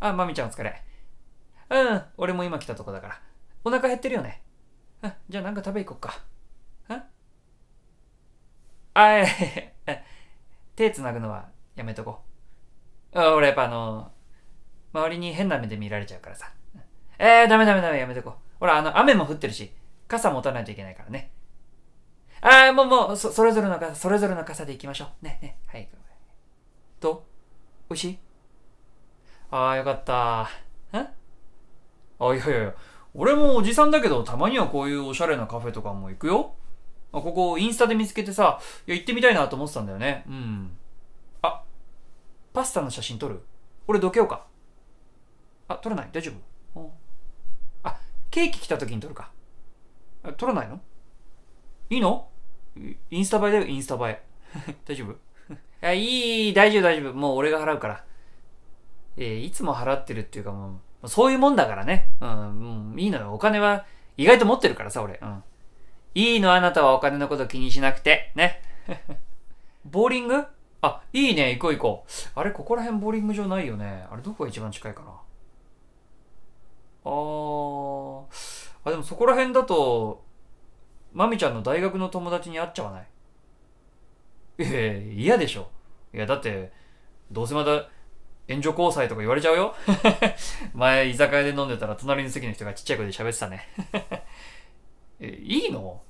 あ、まみちゃんお疲れ。うん、俺も今来たとこだから。お腹減ってるよね。あ、じゃあなんか食べ行こっか。ああ、え手つなぐのはやめとこう。あ俺やっぱあの周りに変な目で見られちゃうからさ。えー、ダメダメダメやめとこう。ほら、あの、雨も降ってるし、傘持たないといけないからね。ああ、もうもう、そ、それぞれの傘、それぞれの傘で行きましょう。ね、ね、はい。と、美味しいああ、よかった。えあ、いやいやいや。俺もおじさんだけど、たまにはこういうおしゃれなカフェとかも行くよ。あここ、インスタで見つけてさ、いや、行ってみたいなと思ってたんだよね。うん。あ、パスタの写真撮る俺どけようか。あ、撮らない大丈夫あ、ケーキ来た時に撮るか。撮らないのいいのインスタ映えだよ、インスタ映え。大丈夫あ、いい、大丈夫、大丈夫。もう俺が払うから。えー、いつも払ってるっていうかもう、そういうもんだからね。うん、ういいのよ。お金は意外と持ってるからさ、俺。うん。いいの、あなたはお金のこと気にしなくて。ね。ボーリングあ、いいね。行こう行こう。あれ、ここら辺ボーリング場ないよね。あれ、どこが一番近いかな。あー。あ、でもそこら辺だと、まみちゃんの大学の友達に会っちゃわないいえ、嫌でしょ。いや、だって、どうせまた、援助交際とか言われちゃうよ 前、居酒屋で飲んでたら隣の席の人がちっちゃい声で喋ってたね え、いいの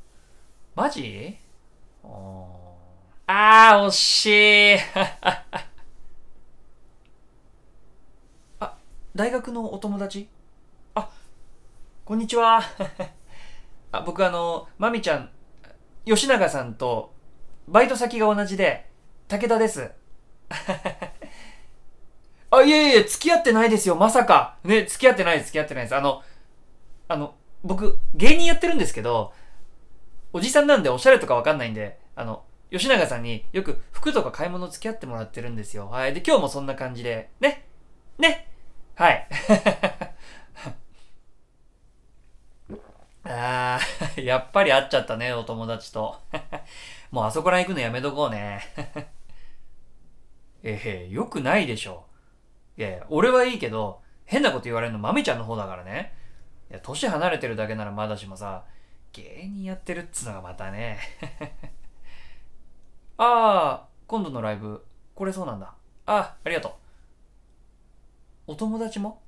マジあー、惜しい あ、大学のお友達あ、こんにちは。あ、僕あの、まみちゃん、吉永さんと、バイト先が同じで、武田です。あ、いえいえ、付き合ってないですよ、まさか。ね、付き合ってないです、付き合ってないです。あの、あの、僕、芸人やってるんですけど、おじさんなんでおしゃれとかわかんないんで、あの、吉永さんによく服とか買い物付き合ってもらってるんですよ。はい。で、今日もそんな感じで、ね。ね。はい。あー、やっぱり会っちゃったね、お友達と。もうあそこら行くのやめとこうね。えへ、よくないでしょ。いやいや、俺はいいけど、変なこと言われるのまみちゃんの方だからね。いや、歳離れてるだけならまだしもさ、芸人やってるっつのがまたね。ああ、今度のライブ、これそうなんだ。あ、ありがとう。お友達も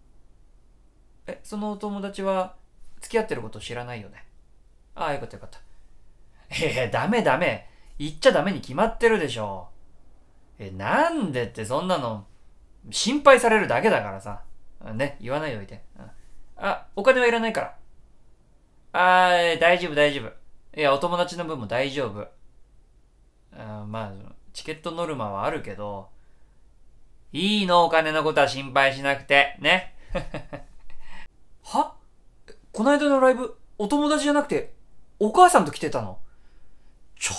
え、そのお友達は、付き合ってること知らないよね。ああ、よかったよかった。えー、ダメダメ。言っちゃダメに決まってるでしょ。え、なんでってそんなの、心配されるだけだからさ。ね、言わないでおいて。うん、あ、お金はいらないから。あー、大丈夫、大丈夫。いや、お友達の分も大丈夫。あまあ、チケットノルマはあるけど、いいの、お金のことは心配しなくて。ね。はこないだのライブ、お友達じゃなくて、お母さんと来てたのちょっ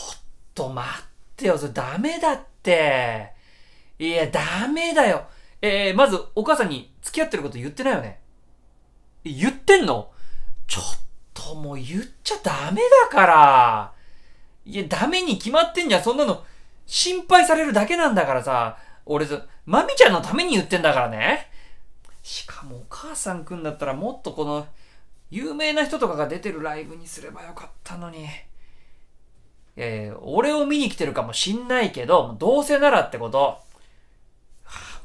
と待ってよ、それダメだって。いや、ダメだよ。えー、まず、お母さんに付き合ってること言ってないよね。言ってんのちょっともう言っちゃダメだから。いや、ダメに決まってんじゃん。そんなの、心配されるだけなんだからさ。俺さ、まみちゃんのために言ってんだからね。しかもお母さん来んだったらもっとこの、有名な人とかが出てるライブにすればよかったのに。えー、俺を見に来てるかもしんないけど、どうせならってこと。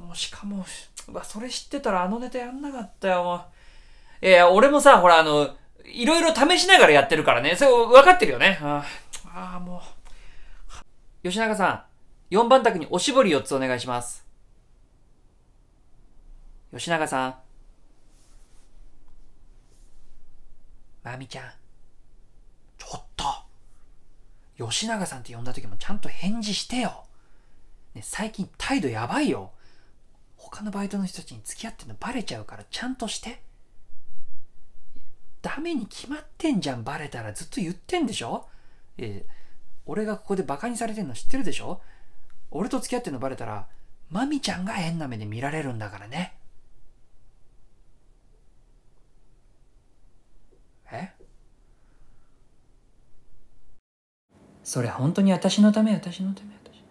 もうしかも、うわ、それ知ってたらあのネタやんなかったよ、もう。いや、俺もさ、ほら、あの、いろいろ試しながらやってるからね。それ分かってるよね。ああ、もう。吉永さん、4番卓におしぼり4つお願いします。吉永さん。まみちゃん。ちょっと。吉永さんって呼んだ時もちゃんと返事してよ。ね、最近態度やばいよ。他のバイトの人たちに付き合ってんのバレちゃうからちゃんとしてダメに決まってんじゃんバレたらずっと言ってんでしょえー、俺がここでバカにされてんの知ってるでしょ俺と付き合ってんのバレたらマミちゃんが変な目で見られるんだからねえそれ本当に私のため私のため私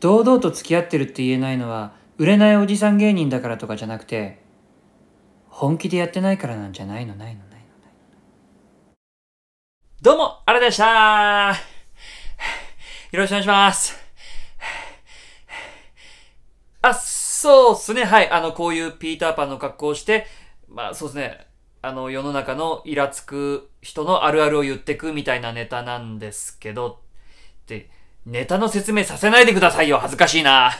堂々と付き合ってるって言えないのは売れないおじさん芸人だからとかじゃなくて本気でやってないからなんじゃないのないのないのないのどうもあれでしたよろしくお願いしますあそうっすねはいあのこういうピーターパンの格好をしてまあそうですねあの世の中のイラつく人のあるあるを言ってくみたいなネタなんですけどってネタの説明させないでくださいよ恥ずかしいな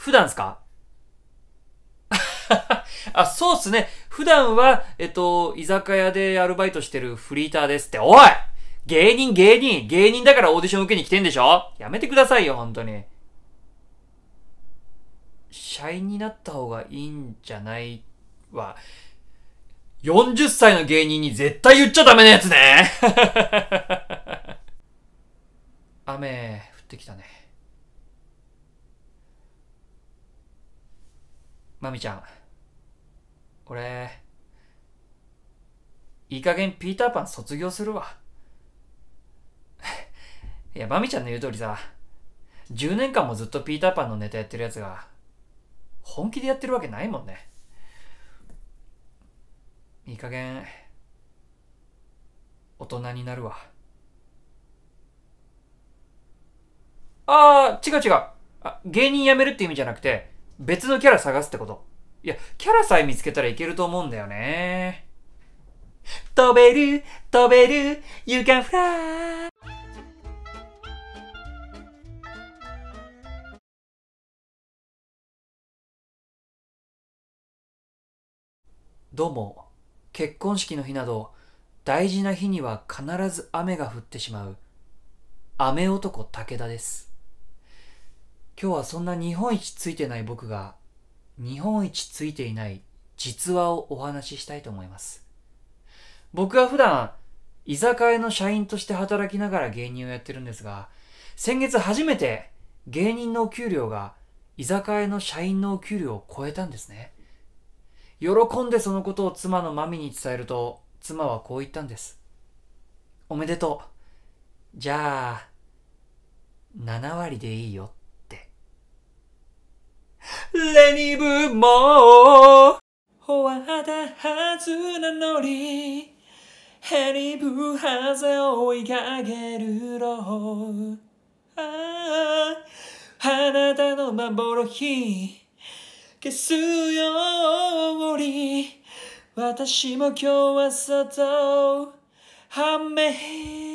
普段ですか あ、そうっすね。普段は、えっと、居酒屋でアルバイトしてるフリーターですって。おい芸人芸人芸人だからオーディション受けに来てんでしょやめてくださいよ、本当に。社員になった方がいいんじゃないは、40歳の芸人に絶対言っちゃダメなやつね 雨降ってきたね。まみちゃん、俺、いい加減ピーターパン卒業するわ。いや、まみちゃんの言う通りさ、10年間もずっとピーターパンのネタやってるやつが、本気でやってるわけないもんね。いい加減、大人になるわ。ああ、違う違う。あ、芸人辞めるって意味じゃなくて、別のキャラ探すってこといや、キャラさえ見つけたらいけると思うんだよね。飛べる、飛べる、You can fly! どうも、結婚式の日など、大事な日には必ず雨が降ってしまう、雨男武田です。今日はそんな日本一ついてない僕が日本一ついていない実話をお話ししたいと思います。僕は普段居酒屋の社員として働きながら芸人をやってるんですが、先月初めて芸人のお給料が居酒屋の社員のお給料を超えたんですね。喜んでそのことを妻のマミに伝えると、妻はこう言ったんです。おめでとう。じゃあ、7割でいいよ。レニブもフわアだはずなのにヘリブハゼを追いかけるろああなたの幻消すように私も今日は外はめ